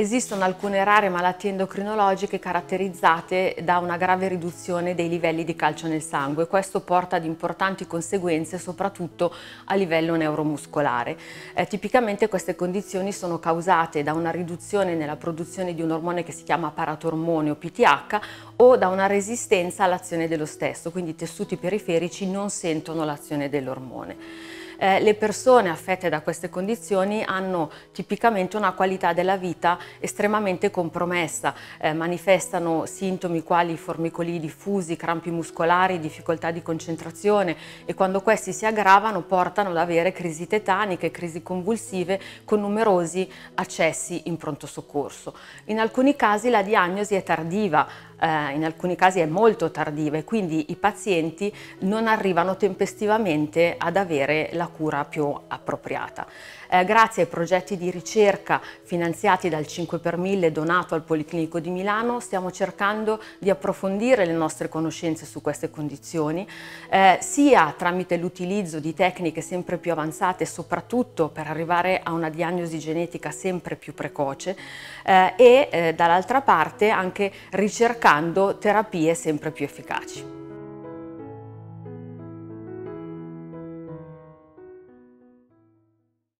Esistono alcune rare malattie endocrinologiche caratterizzate da una grave riduzione dei livelli di calcio nel sangue. Questo porta ad importanti conseguenze soprattutto a livello neuromuscolare. Eh, tipicamente queste condizioni sono causate da una riduzione nella produzione di un ormone che si chiama paratormone o PTH o da una resistenza all'azione dello stesso, quindi i tessuti periferici non sentono l'azione dell'ormone eh, le persone affette da queste condizioni hanno tipicamente una qualità della vita estremamente compromessa, eh, manifestano sintomi quali formicolii diffusi, crampi muscolari, difficoltà di concentrazione e quando questi si aggravano portano ad avere crisi tetaniche, crisi convulsive con numerosi accessi in pronto soccorso. In alcuni casi la diagnosi è tardiva, eh, in alcuni casi è molto tardiva e quindi i pazienti non arrivano tempestivamente ad avere la cura più appropriata eh, grazie ai progetti di ricerca finanziati dal 5 per 1000 donato al Policlinico di Milano stiamo cercando di approfondire le nostre conoscenze su queste condizioni, eh, sia tramite l'utilizzo di tecniche sempre più avanzate, soprattutto per arrivare a una diagnosi genetica sempre più precoce, eh, e eh, dall'altra parte anche ricercando terapie sempre più efficaci.